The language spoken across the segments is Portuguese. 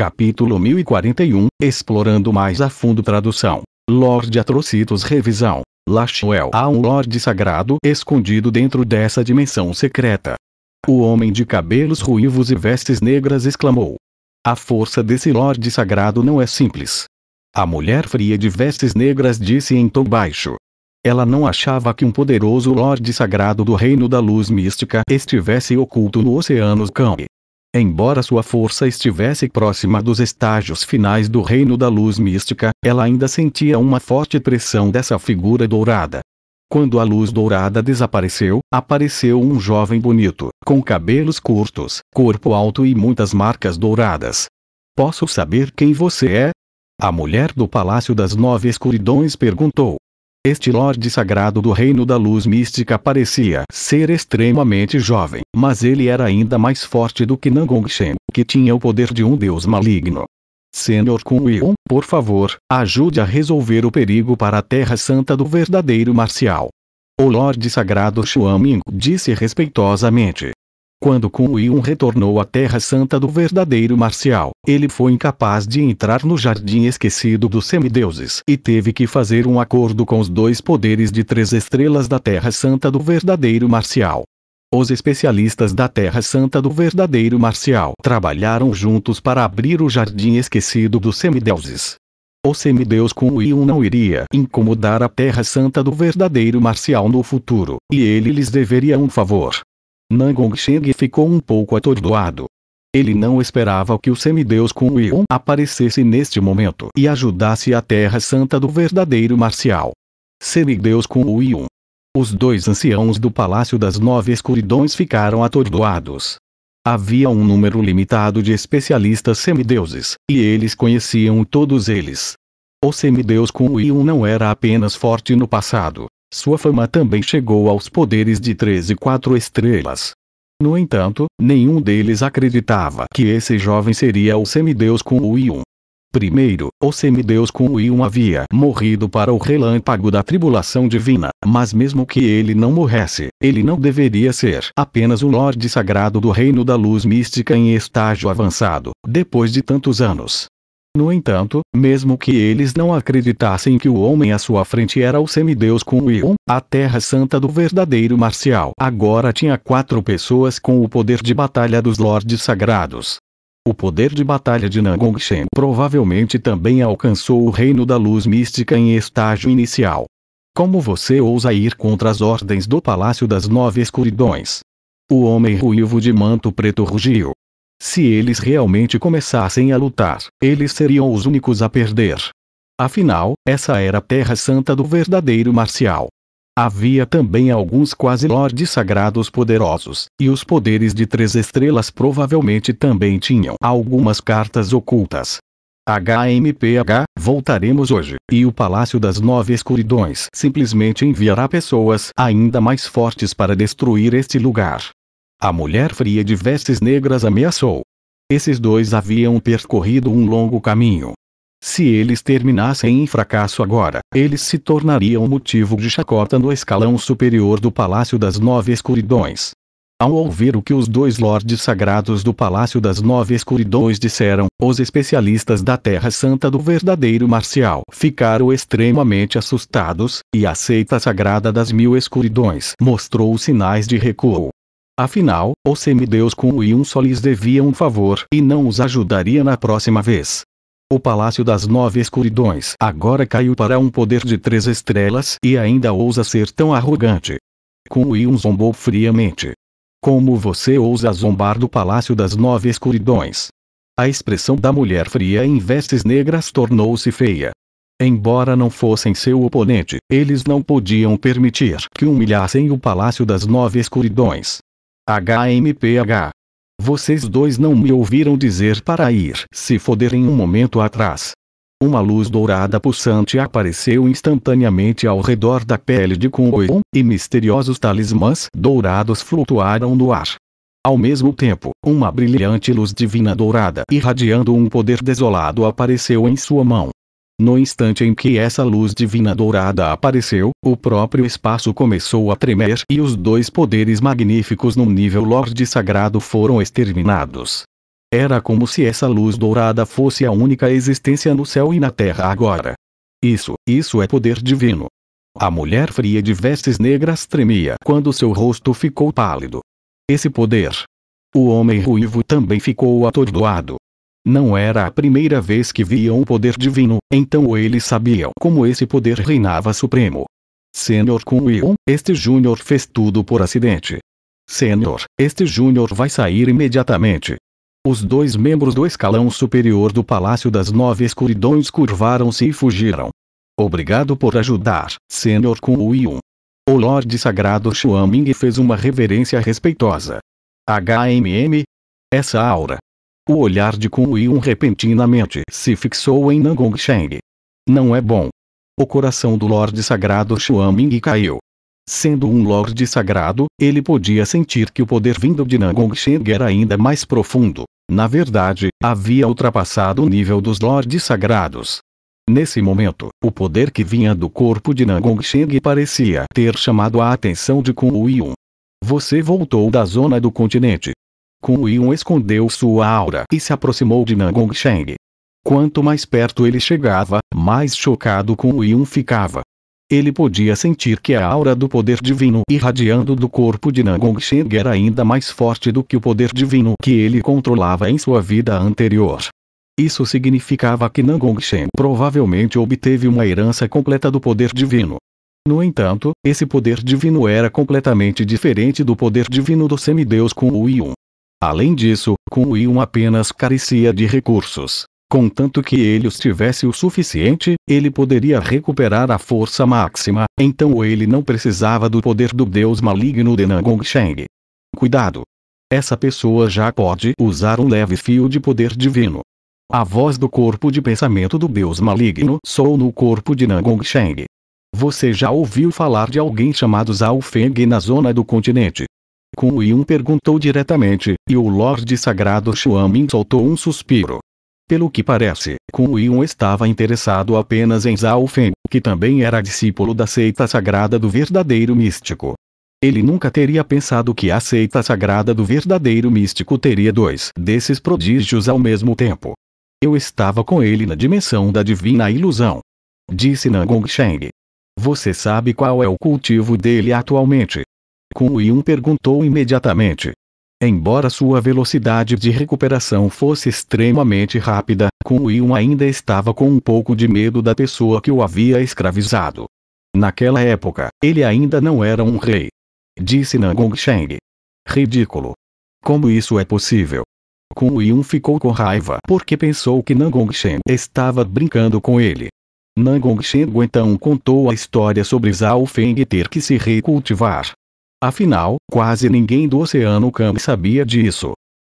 Capítulo 1041 Explorando mais a fundo tradução. Lorde Atrocitos Revisão. Lachuel há um Lorde Sagrado escondido dentro dessa dimensão secreta. O homem de cabelos ruivos e vestes negras exclamou. A força desse Lorde Sagrado não é simples. A mulher fria de vestes negras disse em tom baixo. Ela não achava que um poderoso Lorde Sagrado do Reino da Luz Mística estivesse oculto no Oceano Cão. Embora sua força estivesse próxima dos estágios finais do reino da luz mística, ela ainda sentia uma forte pressão dessa figura dourada. Quando a luz dourada desapareceu, apareceu um jovem bonito, com cabelos curtos, corpo alto e muitas marcas douradas. Posso saber quem você é? A mulher do Palácio das Nove Escuridões perguntou. Este Lorde Sagrado do Reino da Luz Mística parecia ser extremamente jovem, mas ele era ainda mais forte do que Nangong Shen, que tinha o poder de um deus maligno. Senhor Kun Yun, por favor, ajude a resolver o perigo para a Terra Santa do verdadeiro marcial. O Lorde Sagrado Xuan Ming disse respeitosamente. Quando Kun Yun retornou à Terra Santa do verdadeiro marcial, ele foi incapaz de entrar no Jardim Esquecido dos Semideuses e teve que fazer um acordo com os dois poderes de três estrelas da Terra Santa do verdadeiro marcial. Os especialistas da Terra Santa do verdadeiro marcial trabalharam juntos para abrir o Jardim Esquecido dos Semideuses. O semideus Kun Yun não iria incomodar a Terra Santa do verdadeiro marcial no futuro, e ele lhes deveria um favor. Nangong Sheng ficou um pouco atordoado. Ele não esperava que o semideus Kun Yun aparecesse neste momento e ajudasse a Terra Santa do verdadeiro marcial. Semideus Kun Yun. Os dois anciãos do Palácio das Nove Escuridões ficaram atordoados. Havia um número limitado de especialistas semideuses, e eles conheciam todos eles. O semideus Kun Yun não era apenas forte no passado, sua fama também chegou aos poderes de 13 quatro estrelas. No entanto, nenhum deles acreditava que esse jovem seria o semideus com o Yun. Primeiro, o semideus com o Yun havia morrido para o relâmpago da tribulação divina, mas mesmo que ele não morresse, ele não deveria ser apenas o Lorde Sagrado do Reino da Luz Mística em estágio avançado, depois de tantos anos. No entanto, mesmo que eles não acreditassem que o homem à sua frente era o semideus com Ion, a terra santa do verdadeiro marcial agora tinha quatro pessoas com o poder de batalha dos lordes sagrados. O poder de batalha de Nangongshen provavelmente também alcançou o reino da luz mística em estágio inicial. Como você ousa ir contra as ordens do Palácio das Nove Escuridões? O homem ruivo de manto preto rugiu. Se eles realmente começassem a lutar, eles seriam os únicos a perder. Afinal, essa era a terra santa do verdadeiro marcial. Havia também alguns quase lordes sagrados poderosos, e os poderes de três estrelas provavelmente também tinham algumas cartas ocultas. HMPH, voltaremos hoje, e o Palácio das Nove Escuridões simplesmente enviará pessoas ainda mais fortes para destruir este lugar. A mulher fria de vestes negras ameaçou. Esses dois haviam percorrido um longo caminho. Se eles terminassem em fracasso agora, eles se tornariam motivo de chacota no escalão superior do Palácio das Nove Escuridões. Ao ouvir o que os dois lordes sagrados do Palácio das Nove Escuridões disseram, os especialistas da Terra Santa do verdadeiro marcial ficaram extremamente assustados, e a seita sagrada das Mil Escuridões mostrou sinais de recuo. Afinal, o semideus com o Yun só lhes devia um favor e não os ajudaria na próxima vez. O Palácio das Nove Escuridões agora caiu para um poder de três estrelas e ainda ousa ser tão arrogante. Kun Yun zombou friamente. Como você ousa zombar do Palácio das Nove Escuridões? A expressão da mulher fria em vestes negras tornou-se feia. Embora não fossem seu oponente, eles não podiam permitir que humilhassem o Palácio das Nove Escuridões. HMPH. Vocês dois não me ouviram dizer para ir se foderem um momento atrás. Uma luz dourada pulsante apareceu instantaneamente ao redor da pele de Kumboon, e misteriosos talismãs dourados flutuaram no ar. Ao mesmo tempo, uma brilhante luz divina dourada irradiando um poder desolado apareceu em sua mão. No instante em que essa luz divina dourada apareceu, o próprio espaço começou a tremer e os dois poderes magníficos no nível Lorde Sagrado foram exterminados. Era como se essa luz dourada fosse a única existência no céu e na terra agora. Isso, isso é poder divino. A mulher fria de vestes negras tremia quando seu rosto ficou pálido. Esse poder. O homem ruivo também ficou atordoado. Não era a primeira vez que viam o poder divino, então eles sabiam como esse poder reinava supremo. Senhor Kun-Yun, este Júnior fez tudo por acidente. Senhor, este Júnior vai sair imediatamente. Os dois membros do escalão superior do Palácio das Nove Escuridões curvaram-se e fugiram. Obrigado por ajudar, Senhor Kun-Yun. O Lorde Sagrado Xuan Ming fez uma reverência respeitosa. HMM? Essa aura, o olhar de Kun Yun repentinamente se fixou em Nangong Sheng. Não é bom. O coração do Lorde Sagrado Xuanming caiu. Sendo um Lorde Sagrado, ele podia sentir que o poder vindo de Nangong Sheng era ainda mais profundo. Na verdade, havia ultrapassado o nível dos Lordes Sagrados. Nesse momento, o poder que vinha do corpo de Nangong Sheng parecia ter chamado a atenção de Kun Yun. Você voltou da zona do continente, Kun Yun escondeu sua aura e se aproximou de Nangong Sheng. Quanto mais perto ele chegava, mais chocado Kun Yun ficava. Ele podia sentir que a aura do poder divino irradiando do corpo de Nangong Sheng era ainda mais forte do que o poder divino que ele controlava em sua vida anterior. Isso significava que Nangong Sheng provavelmente obteve uma herança completa do poder divino. No entanto, esse poder divino era completamente diferente do poder divino do semideus o Yun. Além disso, Kun apenas carecia de recursos. Contanto que ele os tivesse o suficiente, ele poderia recuperar a força máxima, então ele não precisava do poder do deus maligno de Nangongsheng. Cuidado! Essa pessoa já pode usar um leve fio de poder divino. A voz do corpo de pensamento do deus maligno soou no corpo de Nangongsheng. Você já ouviu falar de alguém chamado Zhao Feng na zona do continente? Kun Yun perguntou diretamente, e o Lorde Sagrado Xuamin soltou um suspiro. Pelo que parece, Kun Yun estava interessado apenas em Zhao Feng, que também era discípulo da seita sagrada do verdadeiro místico. Ele nunca teria pensado que a seita sagrada do verdadeiro místico teria dois desses prodígios ao mesmo tempo. Eu estava com ele na dimensão da divina ilusão. Disse Nangong Sheng. Você sabe qual é o cultivo dele atualmente, Kun Yun perguntou imediatamente. Embora sua velocidade de recuperação fosse extremamente rápida, Kun Yun ainda estava com um pouco de medo da pessoa que o havia escravizado. Naquela época, ele ainda não era um rei. Disse Nangong Sheng. Ridículo. Como isso é possível? Kun Yun ficou com raiva porque pensou que Nangong Sheng estava brincando com ele. Nangong Sheng então contou a história sobre Zhao Feng ter que se recultivar, Afinal, quase ninguém do Oceano Kang sabia disso.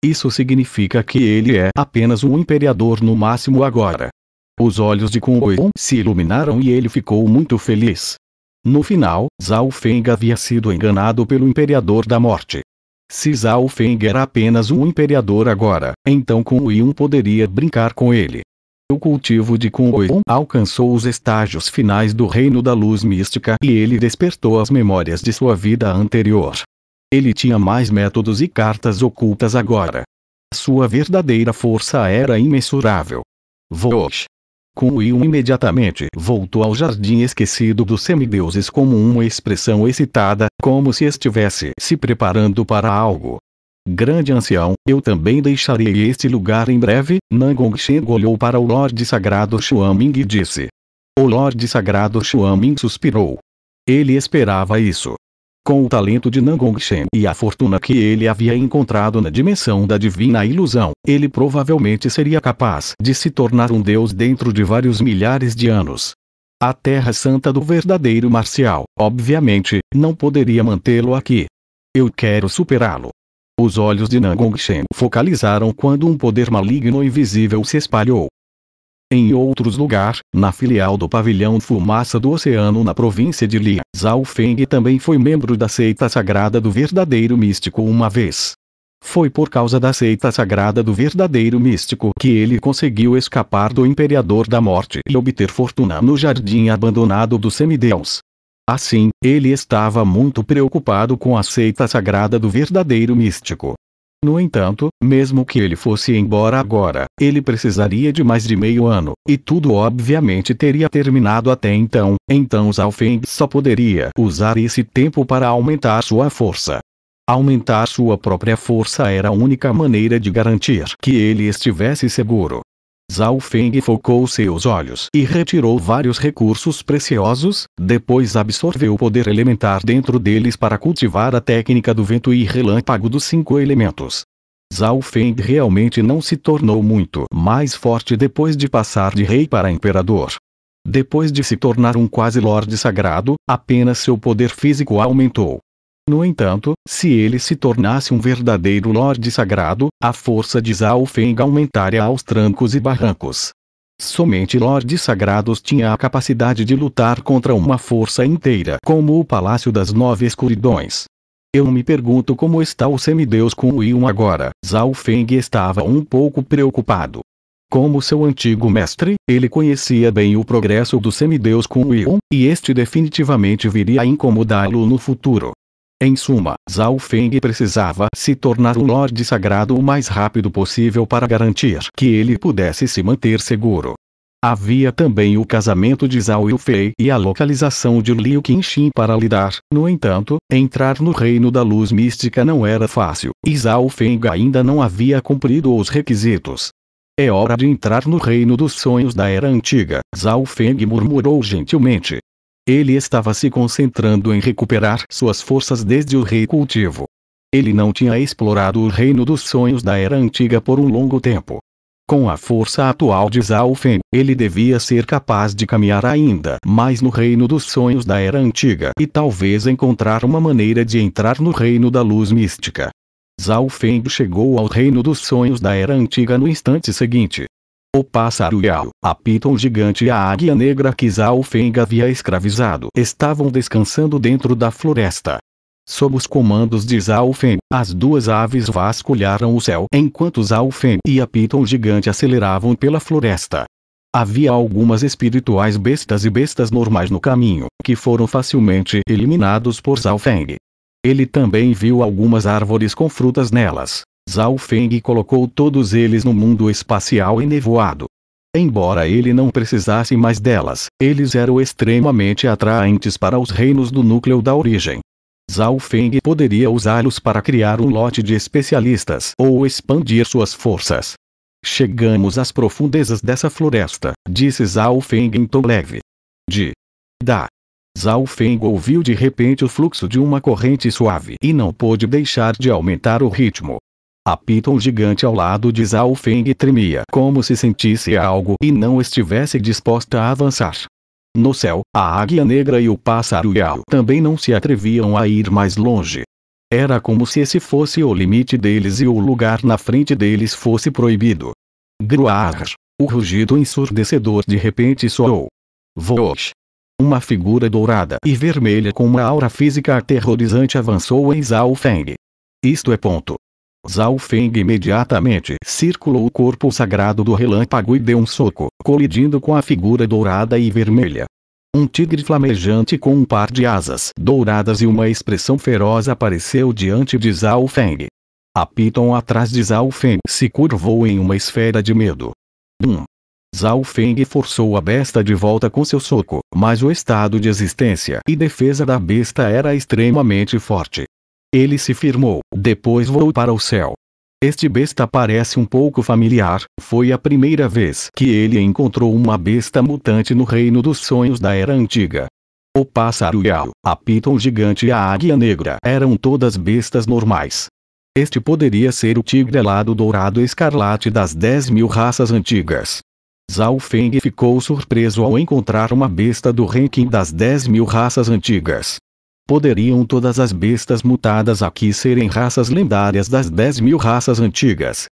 Isso significa que ele é apenas um imperador no máximo agora. Os olhos de Kung Kumboon se iluminaram e ele ficou muito feliz. No final, Zhao Feng havia sido enganado pelo Imperador da Morte. Se Zhao Feng era apenas um imperador agora, então Kung Yun poderia brincar com ele o cultivo de Kungoon alcançou os estágios finais do reino da luz mística e ele despertou as memórias de sua vida anterior. Ele tinha mais métodos e cartas ocultas agora. Sua verdadeira força era imensurável. Vosh. Kunwon imediatamente voltou ao jardim esquecido dos semideuses como uma expressão excitada, como se estivesse se preparando para algo. Grande ancião, eu também deixarei este lugar em breve. Nangong Sheng olhou para o Lorde Sagrado Xuaming e disse. O Lorde Sagrado Xuaming suspirou. Ele esperava isso. Com o talento de Nangong Shen e a fortuna que ele havia encontrado na dimensão da divina ilusão, ele provavelmente seria capaz de se tornar um deus dentro de vários milhares de anos. A Terra Santa do verdadeiro marcial, obviamente, não poderia mantê-lo aqui. Eu quero superá-lo. Os olhos de Nagong Shen focalizaram quando um poder maligno invisível se espalhou. Em outros lugar, na filial do pavilhão Fumaça do Oceano na província de Li, Zhao Feng também foi membro da seita sagrada do verdadeiro místico uma vez. Foi por causa da seita sagrada do verdadeiro místico que ele conseguiu escapar do Imperador da Morte e obter fortuna no jardim abandonado dos semideus. Assim, ele estava muito preocupado com a seita sagrada do verdadeiro místico. No entanto, mesmo que ele fosse embora agora, ele precisaria de mais de meio ano, e tudo obviamente teria terminado até então, então Zalfeng só poderia usar esse tempo para aumentar sua força. Aumentar sua própria força era a única maneira de garantir que ele estivesse seguro. Zhao Feng focou seus olhos e retirou vários recursos preciosos, depois absorveu o poder elementar dentro deles para cultivar a técnica do vento e relâmpago dos cinco elementos. Zhao Feng realmente não se tornou muito mais forte depois de passar de rei para imperador. Depois de se tornar um quase lorde sagrado, apenas seu poder físico aumentou. No entanto, se ele se tornasse um verdadeiro Lorde Sagrado, a força de Zalfeng aumentaria aos trancos e barrancos. Somente lordes sagrados tinha a capacidade de lutar contra uma força inteira como o Palácio das Nove Escuridões. Eu me pergunto como está o semideus com o Yun agora. Zhao Feng estava um pouco preocupado. Como seu antigo mestre, ele conhecia bem o progresso do semideus com o Yun, e este definitivamente viria a incomodá-lo no futuro. Em suma, Zhao Feng precisava se tornar o Lorde Sagrado o mais rápido possível para garantir que ele pudesse se manter seguro. Havia também o casamento de Zhao Yufei e a localização de Liu Qingxin para lidar. No entanto, entrar no reino da luz mística não era fácil, e Zhao Feng ainda não havia cumprido os requisitos. É hora de entrar no reino dos sonhos da era antiga, Zhao Feng murmurou gentilmente, ele estava se concentrando em recuperar suas forças desde o cultivo. Ele não tinha explorado o reino dos sonhos da era antiga por um longo tempo. Com a força atual de Zalfen, ele devia ser capaz de caminhar ainda mais no reino dos sonhos da era antiga e talvez encontrar uma maneira de entrar no reino da luz mística. Zalfen chegou ao reino dos sonhos da era antiga no instante seguinte. O pássaro real, a piton gigante e a águia negra que Zalfeng havia escravizado estavam descansando dentro da floresta. Sob os comandos de Zalfeng, as duas aves vasculharam o céu enquanto Zalfeng e a piton gigante aceleravam pela floresta. Havia algumas espirituais bestas e bestas normais no caminho, que foram facilmente eliminados por Zalfeng. Ele também viu algumas árvores com frutas nelas, Zhao Feng colocou todos eles no mundo espacial enevoado. Embora ele não precisasse mais delas, eles eram extremamente atraentes para os reinos do núcleo da origem. Zhao Feng poderia usá-los para criar um lote de especialistas ou expandir suas forças. Chegamos às profundezas dessa floresta, disse Zhao Feng em tom leve. De. Da. Zhao Feng ouviu de repente o fluxo de uma corrente suave e não pôde deixar de aumentar o ritmo. A Piton gigante ao lado de Zhao Feng tremia como se sentisse algo e não estivesse disposta a avançar. No céu, a águia negra e o pássaro Yao também não se atreviam a ir mais longe. Era como se esse fosse o limite deles e o lugar na frente deles fosse proibido. Gruar! O rugido ensurdecedor de repente soou. Vox! Uma figura dourada e vermelha com uma aura física aterrorizante avançou em Zhao Feng. Isto é ponto. Zhao Feng imediatamente circulou o corpo sagrado do relâmpago e deu um soco, colidindo com a figura dourada e vermelha. Um tigre flamejante com um par de asas douradas e uma expressão feroz apareceu diante de Zhao Feng. A Piton atrás de Zhao Feng se curvou em uma esfera de medo. Dum. Zhao Feng forçou a besta de volta com seu soco, mas o estado de existência e defesa da besta era extremamente forte. Ele se firmou, depois voou para o céu. Este besta parece um pouco familiar, foi a primeira vez que ele encontrou uma besta mutante no reino dos sonhos da era antiga. O pássaro Yao, a piton gigante e a águia negra eram todas bestas normais. Este poderia ser o tigre alado dourado escarlate das 10 mil raças antigas. Zhao Feng ficou surpreso ao encontrar uma besta do ranking das 10 mil raças antigas poderiam todas as bestas mutadas aqui serem raças lendárias das 10 mil raças antigas,